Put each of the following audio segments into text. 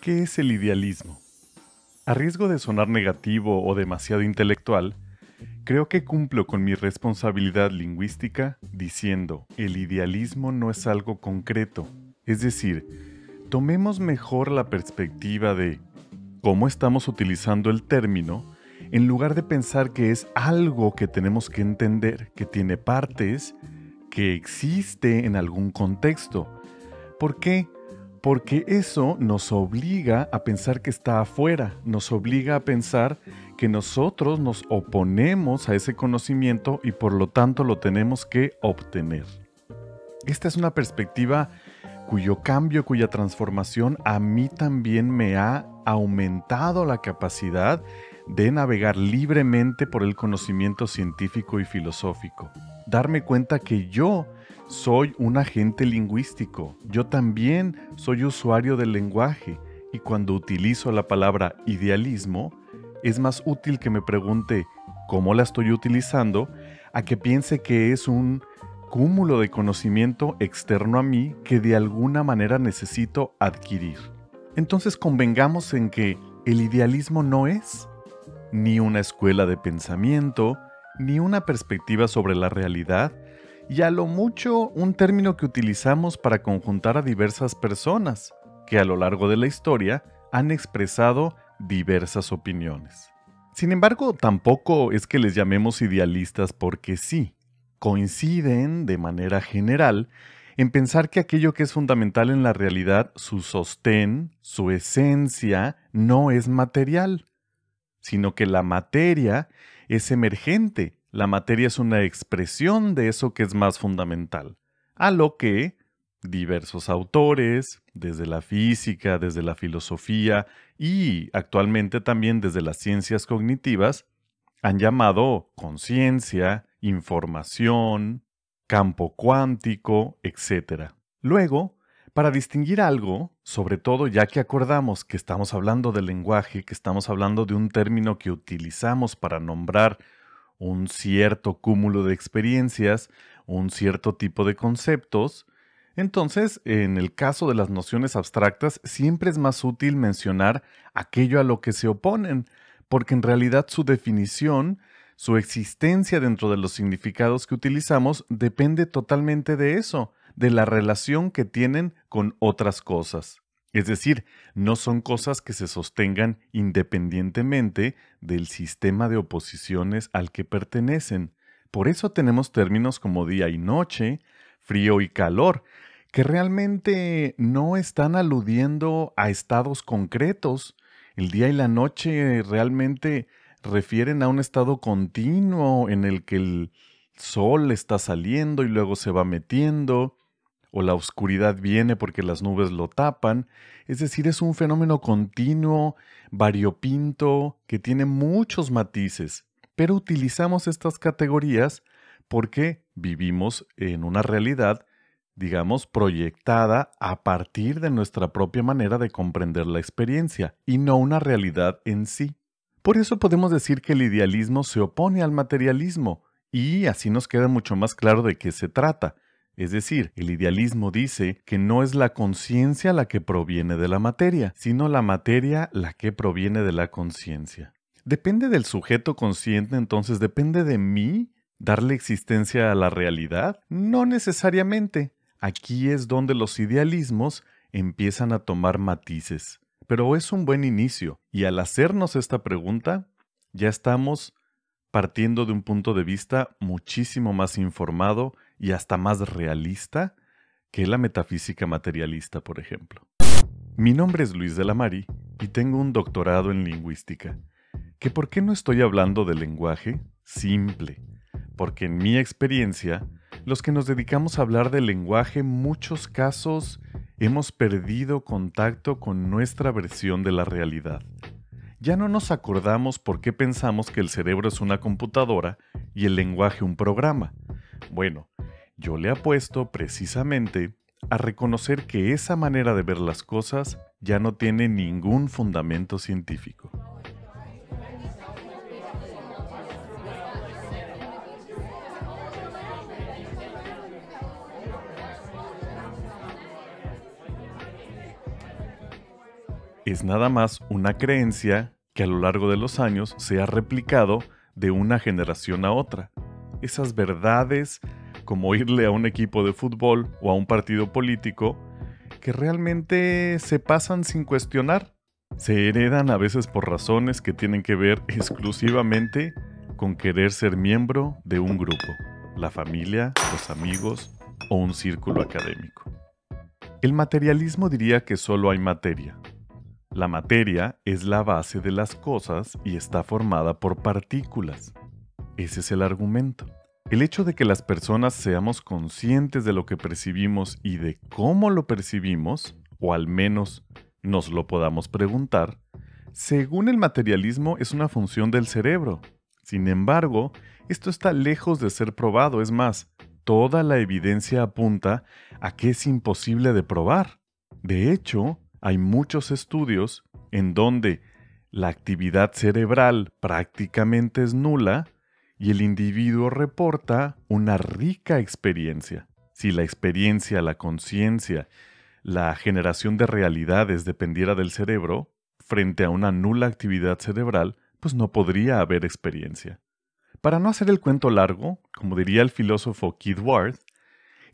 ¿Qué es el idealismo? A riesgo de sonar negativo o demasiado intelectual, creo que cumplo con mi responsabilidad lingüística diciendo, el idealismo no es algo concreto. Es decir, tomemos mejor la perspectiva de cómo estamos utilizando el término en lugar de pensar que es algo que tenemos que entender, que tiene partes, que existe en algún contexto. ¿Por qué? Porque eso nos obliga a pensar que está afuera, nos obliga a pensar que nosotros nos oponemos a ese conocimiento y por lo tanto lo tenemos que obtener. Esta es una perspectiva cuyo cambio, cuya transformación a mí también me ha aumentado la capacidad de navegar libremente por el conocimiento científico y filosófico. Darme cuenta que yo soy un agente lingüístico. Yo también soy usuario del lenguaje y cuando utilizo la palabra idealismo, es más útil que me pregunte cómo la estoy utilizando a que piense que es un cúmulo de conocimiento externo a mí que de alguna manera necesito adquirir. Entonces convengamos en que el idealismo no es ni una escuela de pensamiento, ni una perspectiva sobre la realidad, y a lo mucho un término que utilizamos para conjuntar a diversas personas que a lo largo de la historia han expresado diversas opiniones. Sin embargo, tampoco es que les llamemos idealistas porque sí, coinciden de manera general en pensar que aquello que es fundamental en la realidad, su sostén, su esencia, no es material, sino que la materia es emergente la materia es una expresión de eso que es más fundamental, a lo que diversos autores, desde la física, desde la filosofía y actualmente también desde las ciencias cognitivas, han llamado conciencia, información, campo cuántico, etc. Luego, para distinguir algo, sobre todo ya que acordamos que estamos hablando del lenguaje, que estamos hablando de un término que utilizamos para nombrar un cierto cúmulo de experiencias, un cierto tipo de conceptos. Entonces, en el caso de las nociones abstractas, siempre es más útil mencionar aquello a lo que se oponen, porque en realidad su definición, su existencia dentro de los significados que utilizamos depende totalmente de eso, de la relación que tienen con otras cosas. Es decir, no son cosas que se sostengan independientemente del sistema de oposiciones al que pertenecen. Por eso tenemos términos como día y noche, frío y calor, que realmente no están aludiendo a estados concretos. El día y la noche realmente refieren a un estado continuo en el que el sol está saliendo y luego se va metiendo, o la oscuridad viene porque las nubes lo tapan. Es decir, es un fenómeno continuo, variopinto, que tiene muchos matices, pero utilizamos estas categorías porque vivimos en una realidad, digamos, proyectada a partir de nuestra propia manera de comprender la experiencia y no una realidad en sí. Por eso podemos decir que el idealismo se opone al materialismo, y así nos queda mucho más claro de qué se trata. Es decir, el idealismo dice que no es la conciencia la que proviene de la materia, sino la materia la que proviene de la conciencia. ¿Depende del sujeto consciente entonces? ¿Depende de mí darle existencia a la realidad? No necesariamente. Aquí es donde los idealismos empiezan a tomar matices. Pero es un buen inicio, y al hacernos esta pregunta, ya estamos partiendo de un punto de vista muchísimo más informado y hasta más realista que la metafísica materialista, por ejemplo. Mi nombre es Luis de la Mari y tengo un doctorado en lingüística. ¿Que por qué no estoy hablando de lenguaje? Simple. Porque en mi experiencia, los que nos dedicamos a hablar de lenguaje, en muchos casos hemos perdido contacto con nuestra versión de la realidad. Ya no nos acordamos por qué pensamos que el cerebro es una computadora y el lenguaje un programa. Bueno, yo le apuesto precisamente a reconocer que esa manera de ver las cosas ya no tiene ningún fundamento científico. Es nada más una creencia que a lo largo de los años se ha replicado de una generación a otra, esas verdades como irle a un equipo de fútbol o a un partido político que realmente se pasan sin cuestionar. Se heredan a veces por razones que tienen que ver exclusivamente con querer ser miembro de un grupo, la familia, los amigos o un círculo académico. El materialismo diría que solo hay materia. La materia es la base de las cosas y está formada por partículas. Ese es el argumento. El hecho de que las personas seamos conscientes de lo que percibimos y de cómo lo percibimos, o al menos nos lo podamos preguntar, según el materialismo es una función del cerebro. Sin embargo, esto está lejos de ser probado, es más, toda la evidencia apunta a que es imposible de probar. De hecho, hay muchos estudios en donde la actividad cerebral prácticamente es nula, y el individuo reporta una rica experiencia. Si la experiencia, la conciencia, la generación de realidades dependiera del cerebro, frente a una nula actividad cerebral, pues no podría haber experiencia. Para no hacer el cuento largo, como diría el filósofo Keith Ward,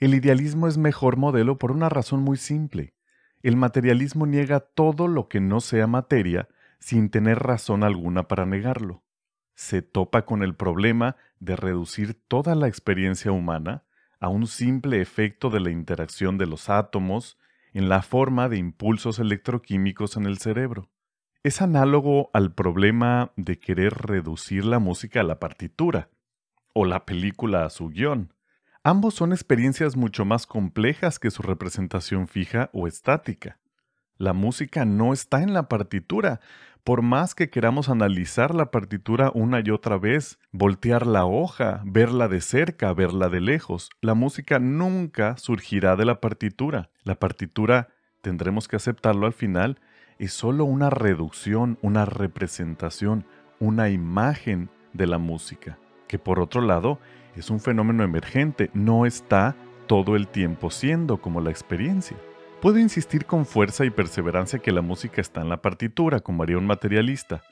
el idealismo es mejor modelo por una razón muy simple. El materialismo niega todo lo que no sea materia sin tener razón alguna para negarlo se topa con el problema de reducir toda la experiencia humana a un simple efecto de la interacción de los átomos en la forma de impulsos electroquímicos en el cerebro. Es análogo al problema de querer reducir la música a la partitura o la película a su guión. Ambos son experiencias mucho más complejas que su representación fija o estática. La música no está en la partitura, por más que queramos analizar la partitura una y otra vez, voltear la hoja, verla de cerca, verla de lejos, la música nunca surgirá de la partitura. La partitura, tendremos que aceptarlo al final, es solo una reducción, una representación, una imagen de la música, que por otro lado es un fenómeno emergente, no está todo el tiempo siendo como la experiencia. Puedo insistir con fuerza y perseverancia que la música está en la partitura, como haría un materialista,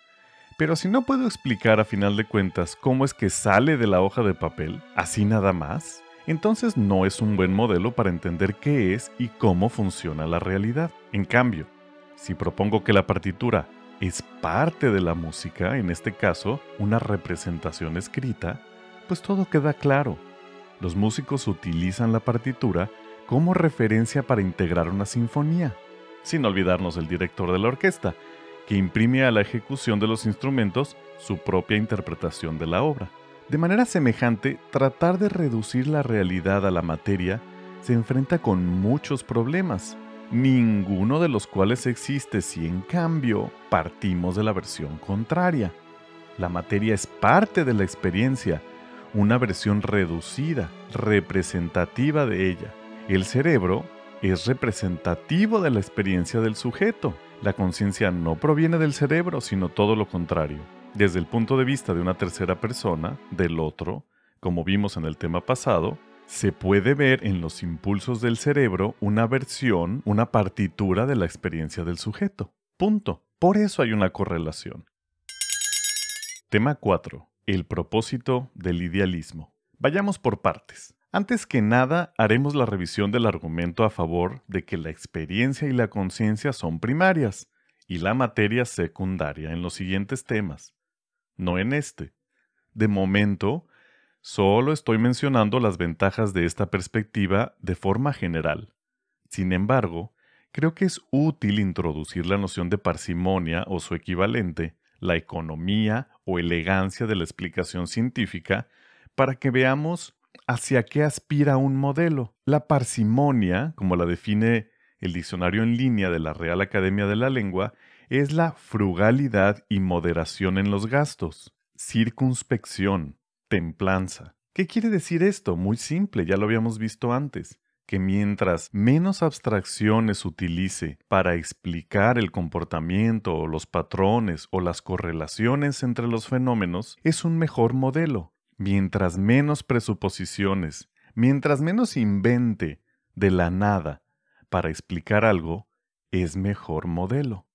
pero si no puedo explicar a final de cuentas cómo es que sale de la hoja de papel, así nada más, entonces no es un buen modelo para entender qué es y cómo funciona la realidad. En cambio, si propongo que la partitura es parte de la música, en este caso una representación escrita, pues todo queda claro. Los músicos utilizan la partitura como referencia para integrar una sinfonía, sin olvidarnos del director de la orquesta, que imprime a la ejecución de los instrumentos su propia interpretación de la obra. De manera semejante, tratar de reducir la realidad a la materia se enfrenta con muchos problemas, ninguno de los cuales existe si en cambio partimos de la versión contraria. La materia es parte de la experiencia, una versión reducida, representativa de ella, el cerebro es representativo de la experiencia del sujeto. La conciencia no proviene del cerebro, sino todo lo contrario. Desde el punto de vista de una tercera persona, del otro, como vimos en el tema pasado, se puede ver en los impulsos del cerebro una versión, una partitura de la experiencia del sujeto. Punto. Por eso hay una correlación. Tema 4. El propósito del idealismo. Vayamos por partes. Antes que nada, haremos la revisión del argumento a favor de que la experiencia y la conciencia son primarias y la materia secundaria en los siguientes temas, no en este. De momento, solo estoy mencionando las ventajas de esta perspectiva de forma general. Sin embargo, creo que es útil introducir la noción de parsimonia o su equivalente, la economía o elegancia de la explicación científica, para que veamos hacia qué aspira un modelo. La parsimonia, como la define el diccionario en línea de la Real Academia de la Lengua, es la frugalidad y moderación en los gastos, circunspección, templanza. ¿Qué quiere decir esto? Muy simple, ya lo habíamos visto antes que mientras menos abstracciones utilice para explicar el comportamiento o los patrones o las correlaciones entre los fenómenos, es un mejor modelo. Mientras menos presuposiciones, mientras menos invente de la nada para explicar algo, es mejor modelo.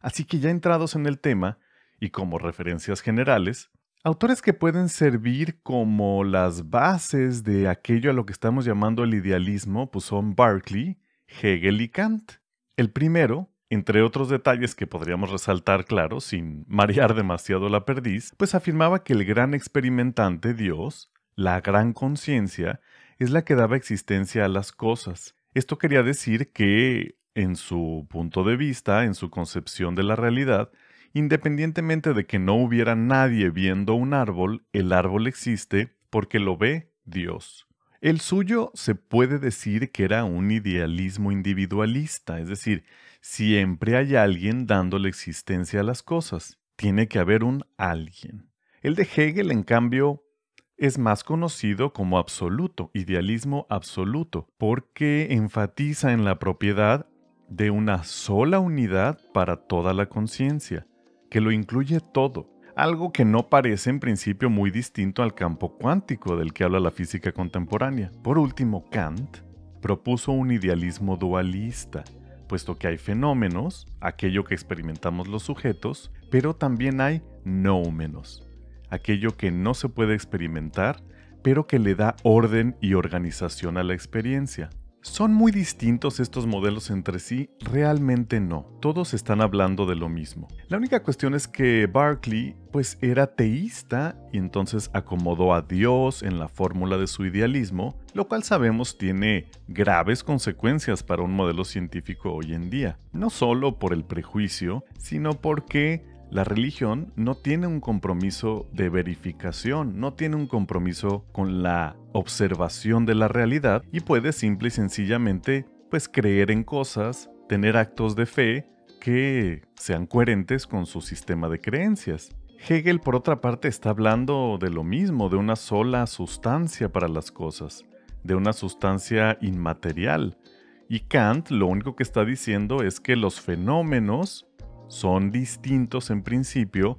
Así que ya entrados en el tema, y como referencias generales, autores que pueden servir como las bases de aquello a lo que estamos llamando el idealismo, pues son Berkeley, Hegel y Kant. El primero, entre otros detalles que podríamos resaltar, claro, sin marear demasiado la perdiz, pues afirmaba que el gran experimentante Dios, la gran conciencia, es la que daba existencia a las cosas. Esto quería decir que, en su punto de vista, en su concepción de la realidad, independientemente de que no hubiera nadie viendo un árbol, el árbol existe porque lo ve Dios. El suyo se puede decir que era un idealismo individualista, es decir, siempre hay alguien dando la existencia a las cosas, tiene que haber un alguien. El de Hegel, en cambio, es más conocido como absoluto, idealismo absoluto, porque enfatiza en la propiedad de una sola unidad para toda la conciencia, que lo incluye todo, algo que no parece en principio muy distinto al campo cuántico del que habla la física contemporánea. Por último, Kant propuso un idealismo dualista, puesto que hay fenómenos, aquello que experimentamos los sujetos, pero también hay nómenos, aquello que no se puede experimentar, pero que le da orden y organización a la experiencia. ¿Son muy distintos estos modelos entre sí? Realmente no. Todos están hablando de lo mismo. La única cuestión es que Barclay pues era teísta y entonces acomodó a Dios en la fórmula de su idealismo, lo cual sabemos tiene graves consecuencias para un modelo científico hoy en día, no solo por el prejuicio, sino porque la religión no tiene un compromiso de verificación, no tiene un compromiso con la observación de la realidad y puede simple y sencillamente pues creer en cosas, tener actos de fe que sean coherentes con su sistema de creencias. Hegel por otra parte está hablando de lo mismo, de una sola sustancia para las cosas, de una sustancia inmaterial. Y Kant lo único que está diciendo es que los fenómenos son distintos en principio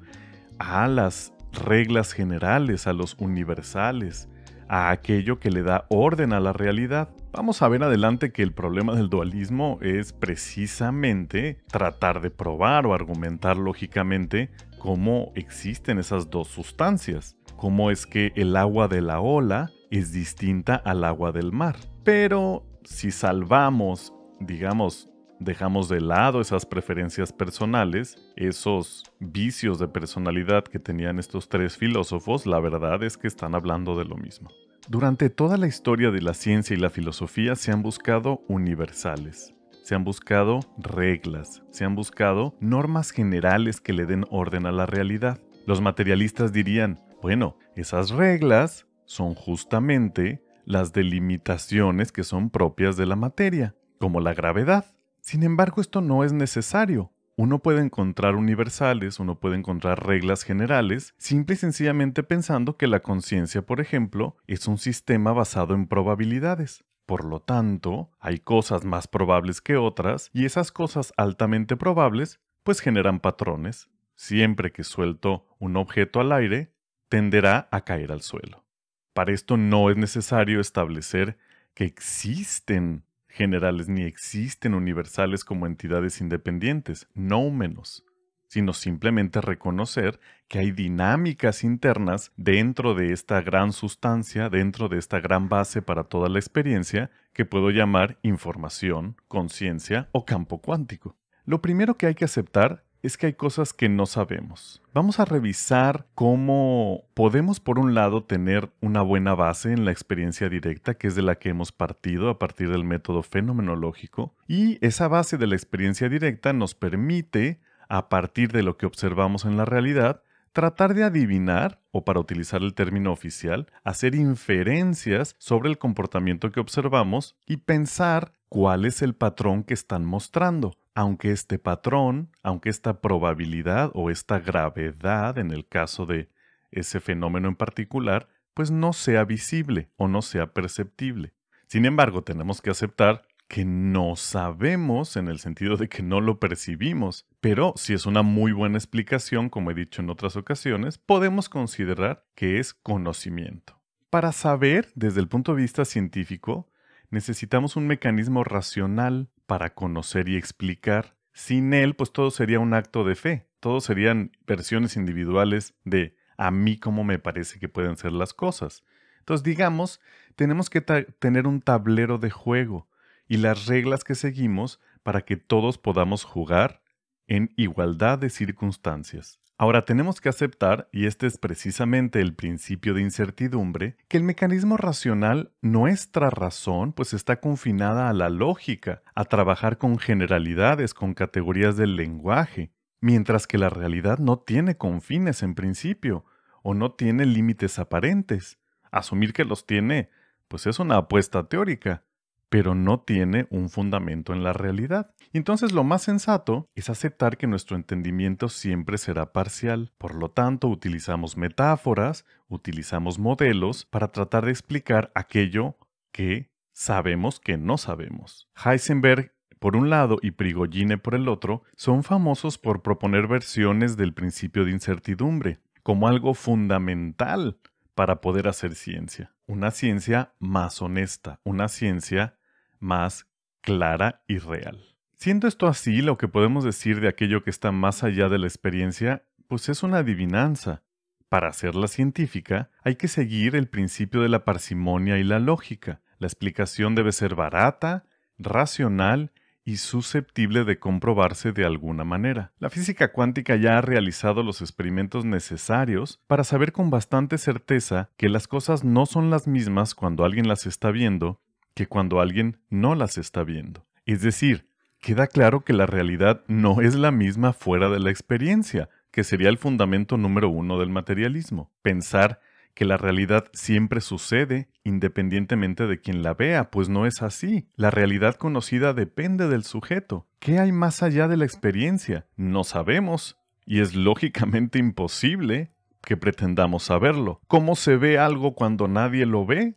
a las reglas generales, a los universales, a aquello que le da orden a la realidad. Vamos a ver adelante que el problema del dualismo es precisamente tratar de probar o argumentar lógicamente cómo existen esas dos sustancias, cómo es que el agua de la ola es distinta al agua del mar. Pero si salvamos, digamos, dejamos de lado esas preferencias personales, esos vicios de personalidad que tenían estos tres filósofos, la verdad es que están hablando de lo mismo. Durante toda la historia de la ciencia y la filosofía se han buscado universales, se han buscado reglas, se han buscado normas generales que le den orden a la realidad. Los materialistas dirían, bueno, esas reglas son justamente las delimitaciones que son propias de la materia, como la gravedad. Sin embargo, esto no es necesario. Uno puede encontrar universales, uno puede encontrar reglas generales, simple y sencillamente pensando que la conciencia, por ejemplo, es un sistema basado en probabilidades. Por lo tanto, hay cosas más probables que otras y esas cosas altamente probables pues generan patrones. Siempre que suelto un objeto al aire, tenderá a caer al suelo. Para esto no es necesario establecer que existen generales ni existen universales como entidades independientes, no menos, sino simplemente reconocer que hay dinámicas internas dentro de esta gran sustancia, dentro de esta gran base para toda la experiencia, que puedo llamar información, conciencia o campo cuántico. Lo primero que hay que aceptar es que hay cosas que no sabemos. Vamos a revisar cómo podemos, por un lado, tener una buena base en la experiencia directa, que es de la que hemos partido a partir del método fenomenológico, y esa base de la experiencia directa nos permite, a partir de lo que observamos en la realidad, tratar de adivinar, o para utilizar el término oficial, hacer inferencias sobre el comportamiento que observamos y pensar cuál es el patrón que están mostrando, aunque este patrón, aunque esta probabilidad o esta gravedad en el caso de ese fenómeno en particular, pues no sea visible o no sea perceptible. Sin embargo, tenemos que aceptar que no sabemos en el sentido de que no lo percibimos, pero si es una muy buena explicación, como he dicho en otras ocasiones, podemos considerar que es conocimiento. Para saber, desde el punto de vista científico, necesitamos un mecanismo racional para conocer y explicar. Sin él, pues todo sería un acto de fe, todo serían versiones individuales de a mí cómo me parece que pueden ser las cosas. Entonces, digamos, tenemos que tener un tablero de juego y las reglas que seguimos para que todos podamos jugar en igualdad de circunstancias. Ahora tenemos que aceptar, y este es precisamente el principio de incertidumbre, que el mecanismo racional, nuestra razón, pues está confinada a la lógica, a trabajar con generalidades, con categorías del lenguaje, mientras que la realidad no tiene confines en principio, o no tiene límites aparentes. Asumir que los tiene, pues es una apuesta teórica pero no tiene un fundamento en la realidad. Entonces lo más sensato es aceptar que nuestro entendimiento siempre será parcial. Por lo tanto, utilizamos metáforas, utilizamos modelos para tratar de explicar aquello que sabemos que no sabemos. Heisenberg por un lado y Prigogine por el otro son famosos por proponer versiones del principio de incertidumbre como algo fundamental para poder hacer ciencia. Una ciencia más honesta, una ciencia más clara y real. Siendo esto así, lo que podemos decir de aquello que está más allá de la experiencia, pues es una adivinanza. Para hacerla científica, hay que seguir el principio de la parsimonia y la lógica. La explicación debe ser barata, racional y susceptible de comprobarse de alguna manera. La física cuántica ya ha realizado los experimentos necesarios para saber con bastante certeza que las cosas no son las mismas cuando alguien las está viendo que cuando alguien no las está viendo. Es decir, queda claro que la realidad no es la misma fuera de la experiencia, que sería el fundamento número uno del materialismo. Pensar que la realidad siempre sucede independientemente de quien la vea, pues no es así. La realidad conocida depende del sujeto. ¿Qué hay más allá de la experiencia? No sabemos. Y es lógicamente imposible que pretendamos saberlo. ¿Cómo se ve algo cuando nadie lo ve?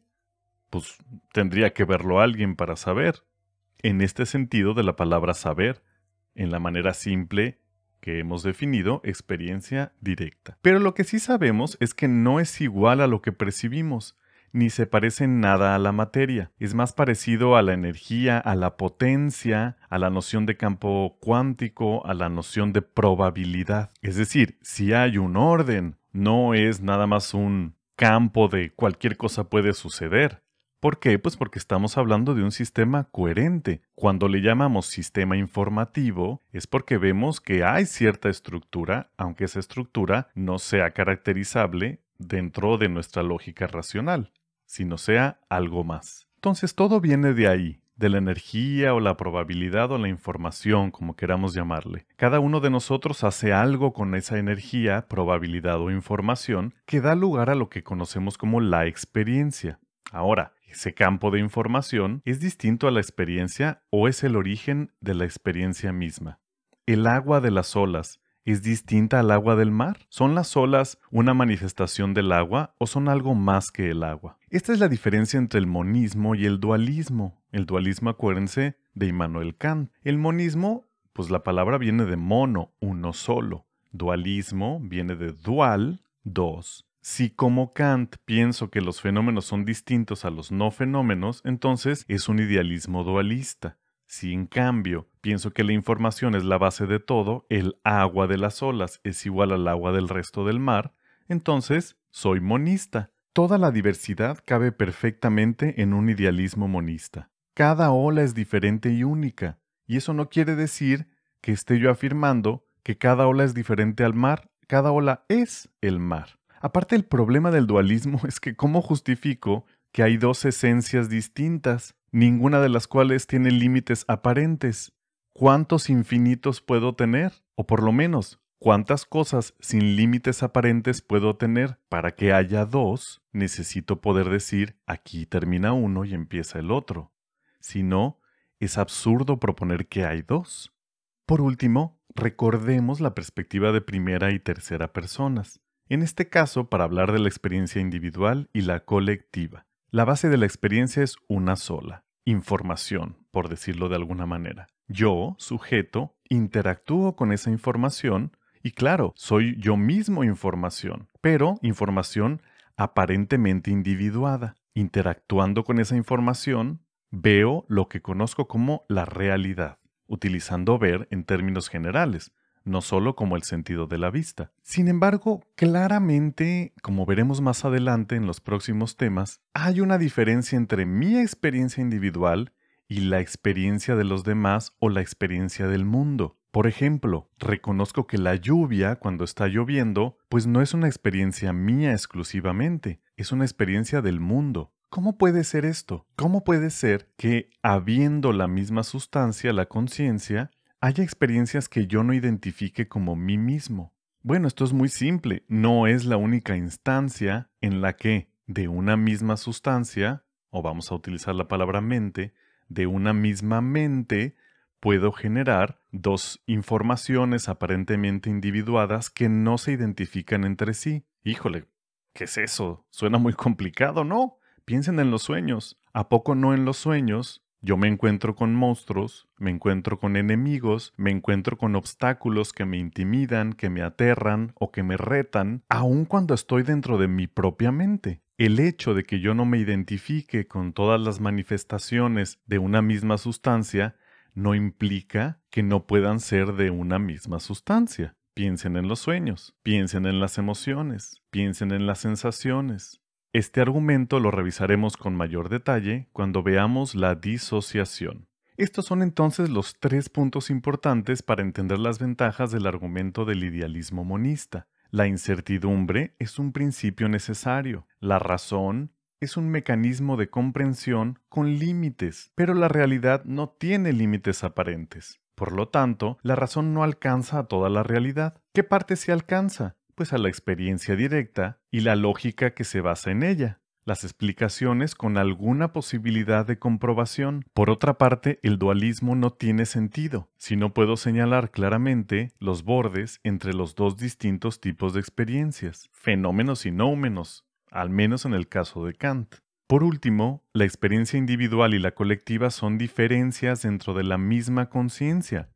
Pues tendría que verlo alguien para saber. En este sentido de la palabra saber, en la manera simple que hemos definido experiencia directa. Pero lo que sí sabemos es que no es igual a lo que percibimos, ni se parece nada a la materia. Es más parecido a la energía, a la potencia, a la noción de campo cuántico, a la noción de probabilidad. Es decir, si hay un orden, no es nada más un campo de cualquier cosa puede suceder. ¿Por qué? Pues porque estamos hablando de un sistema coherente. Cuando le llamamos sistema informativo es porque vemos que hay cierta estructura, aunque esa estructura no sea caracterizable dentro de nuestra lógica racional, sino sea algo más. Entonces todo viene de ahí, de la energía o la probabilidad o la información, como queramos llamarle. Cada uno de nosotros hace algo con esa energía, probabilidad o información que da lugar a lo que conocemos como la experiencia. Ahora, ese campo de información es distinto a la experiencia o es el origen de la experiencia misma. El agua de las olas es distinta al agua del mar. ¿Son las olas una manifestación del agua o son algo más que el agua? Esta es la diferencia entre el monismo y el dualismo. El dualismo, acuérdense, de Immanuel Kant. El monismo, pues la palabra viene de mono, uno solo. Dualismo viene de dual, dos. Si como Kant pienso que los fenómenos son distintos a los no fenómenos, entonces es un idealismo dualista. Si en cambio pienso que la información es la base de todo, el agua de las olas es igual al agua del resto del mar, entonces soy monista. Toda la diversidad cabe perfectamente en un idealismo monista. Cada ola es diferente y única, y eso no quiere decir que esté yo afirmando que cada ola es diferente al mar, cada ola es el mar. Aparte el problema del dualismo es que ¿cómo justifico que hay dos esencias distintas, ninguna de las cuales tiene límites aparentes? ¿Cuántos infinitos puedo tener? O por lo menos, ¿cuántas cosas sin límites aparentes puedo tener? Para que haya dos, necesito poder decir aquí termina uno y empieza el otro. Si no, es absurdo proponer que hay dos. Por último, recordemos la perspectiva de primera y tercera personas. En este caso, para hablar de la experiencia individual y la colectiva, la base de la experiencia es una sola, información, por decirlo de alguna manera. Yo, sujeto, interactúo con esa información y claro, soy yo mismo información, pero información aparentemente individuada. Interactuando con esa información, veo lo que conozco como la realidad, utilizando ver en términos generales, no solo como el sentido de la vista. Sin embargo, claramente, como veremos más adelante en los próximos temas, hay una diferencia entre mi experiencia individual y la experiencia de los demás o la experiencia del mundo. Por ejemplo, reconozco que la lluvia, cuando está lloviendo, pues no es una experiencia mía exclusivamente, es una experiencia del mundo. ¿Cómo puede ser esto? ¿Cómo puede ser que, habiendo la misma sustancia, la conciencia, ¿Hay experiencias que yo no identifique como mí mismo. Bueno, esto es muy simple, no es la única instancia en la que de una misma sustancia, o vamos a utilizar la palabra mente, de una misma mente puedo generar dos informaciones aparentemente individuadas que no se identifican entre sí. Híjole, ¿qué es eso? Suena muy complicado, ¿no? Piensen en los sueños. ¿A poco no en los sueños yo me encuentro con monstruos, me encuentro con enemigos, me encuentro con obstáculos que me intimidan, que me aterran o que me retan, aun cuando estoy dentro de mi propia mente. El hecho de que yo no me identifique con todas las manifestaciones de una misma sustancia no implica que no puedan ser de una misma sustancia. Piensen en los sueños, piensen en las emociones, piensen en las sensaciones, este argumento lo revisaremos con mayor detalle cuando veamos la disociación. Estos son entonces los tres puntos importantes para entender las ventajas del argumento del idealismo monista. La incertidumbre es un principio necesario, la razón es un mecanismo de comprensión con límites, pero la realidad no tiene límites aparentes. Por lo tanto, la razón no alcanza a toda la realidad. ¿Qué parte se alcanza? Pues, a la experiencia directa y la lógica que se basa en ella las explicaciones con alguna posibilidad de comprobación. Por otra parte, el dualismo no tiene sentido, si no puedo señalar claramente los bordes entre los dos distintos tipos de experiencias, fenómenos y nómenos, al menos en el caso de Kant. Por último, la experiencia individual y la colectiva son diferencias dentro de la misma conciencia,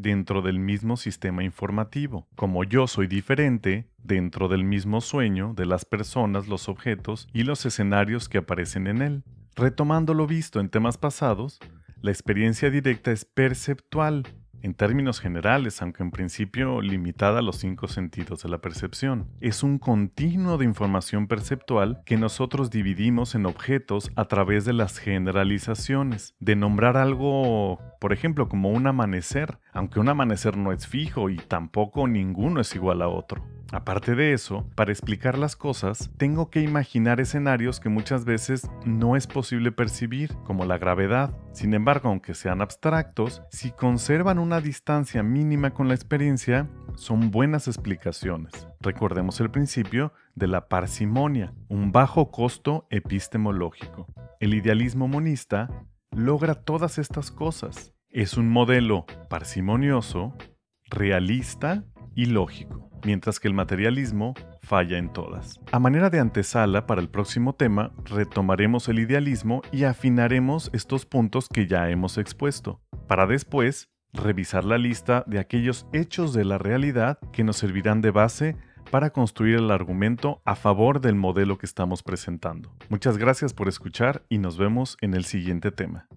dentro del mismo sistema informativo. Como yo soy diferente, dentro del mismo sueño de las personas, los objetos y los escenarios que aparecen en él. Retomando lo visto en temas pasados, la experiencia directa es perceptual, en términos generales, aunque en principio limitada a los cinco sentidos de la percepción. Es un continuo de información perceptual que nosotros dividimos en objetos a través de las generalizaciones, de nombrar algo, por ejemplo, como un amanecer, aunque un amanecer no es fijo y tampoco ninguno es igual a otro. Aparte de eso, para explicar las cosas, tengo que imaginar escenarios que muchas veces no es posible percibir, como la gravedad. Sin embargo, aunque sean abstractos, si conservan un distancia mínima con la experiencia son buenas explicaciones. Recordemos el principio de la parsimonia, un bajo costo epistemológico. El idealismo monista logra todas estas cosas. Es un modelo parsimonioso, realista y lógico, mientras que el materialismo falla en todas. A manera de antesala para el próximo tema, retomaremos el idealismo y afinaremos estos puntos que ya hemos expuesto, para después revisar la lista de aquellos hechos de la realidad que nos servirán de base para construir el argumento a favor del modelo que estamos presentando. Muchas gracias por escuchar y nos vemos en el siguiente tema.